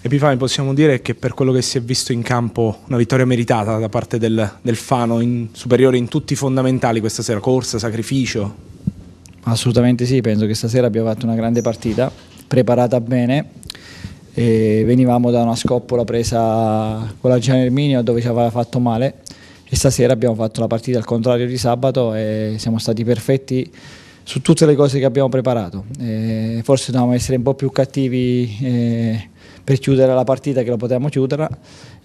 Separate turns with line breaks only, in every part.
Epifani possiamo dire che per quello che si è visto in campo una vittoria meritata da parte del, del Fano in, superiore in tutti i fondamentali questa sera, corsa, sacrificio? Assolutamente sì, penso che stasera abbiamo fatto una grande partita, preparata bene,
venivamo da una scoppola presa con la Gian Erminio dove ci aveva fatto male e stasera abbiamo fatto la partita al contrario di sabato e siamo stati perfetti su tutte le cose che abbiamo preparato. Eh, forse dovevamo essere un po' più cattivi eh, per chiudere la partita che lo potevamo chiudere,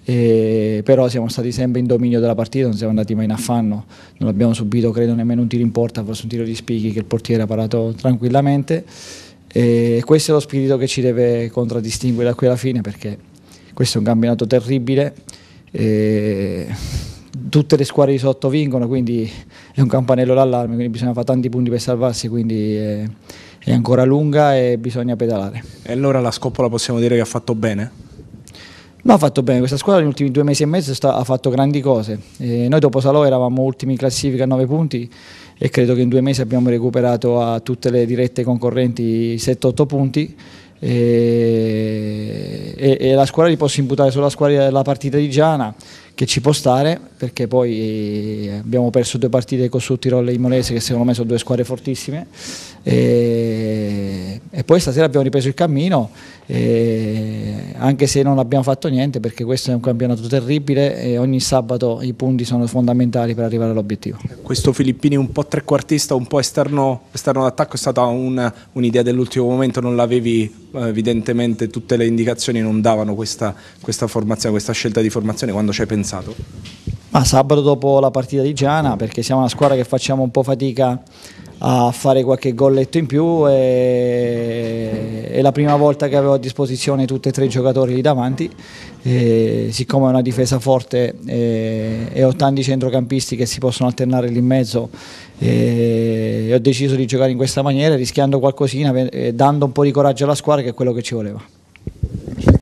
e, però siamo stati sempre in dominio della partita, non siamo andati mai in affanno, non abbiamo subito credo nemmeno un tiro in porta, forse un tiro di spighi che il portiere ha parato tranquillamente e questo è lo spirito che ci deve contraddistinguere da qui alla fine perché questo è un campionato terribile. E tutte le squadre di sotto vincono, quindi è un campanello d'allarme, quindi bisogna fare tanti punti per salvarsi, quindi è, è ancora lunga e bisogna pedalare. E allora la scoppola possiamo dire che ha fatto bene? No, ha fatto bene, questa squadra negli ultimi due mesi e mezzo sta, ha fatto grandi cose. Eh, noi dopo Salò eravamo ultimi in classifica a 9 punti e credo che in due mesi abbiamo recuperato a tutte le dirette concorrenti 7-8 punti. E, e, e, la squadra li posso imputare sulla squadra, della partita di Giana che ci può stare perché poi eh, abbiamo perso due partite con su Tirol e Imolese che secondo me sono due squadre fortissime e, e poi stasera abbiamo ripreso il cammino anche se non abbiamo fatto niente perché questo è un campionato terribile e ogni sabato i punti sono fondamentali per arrivare all'obiettivo.
Questo Filippini un po' trequartista, un po' esterno, esterno d'attacco è stata un'idea un dell'ultimo momento, non l'avevi eh, evidentemente tutte le indicazioni non davano questa, questa formazione, questa scelta di formazione quando ci hai pensato? pensato? Ma sabato dopo la partita di Giana,
perché siamo una squadra che facciamo un po' fatica a fare qualche golletto in più e... è la prima volta che avevo a disposizione tutti e tre i giocatori lì davanti e siccome è una difesa forte e, e ho tanti centrocampisti che si possono alternare lì in mezzo e, e ho deciso di giocare in questa maniera rischiando qualcosina dando un po' di coraggio alla squadra che è quello che ci voleva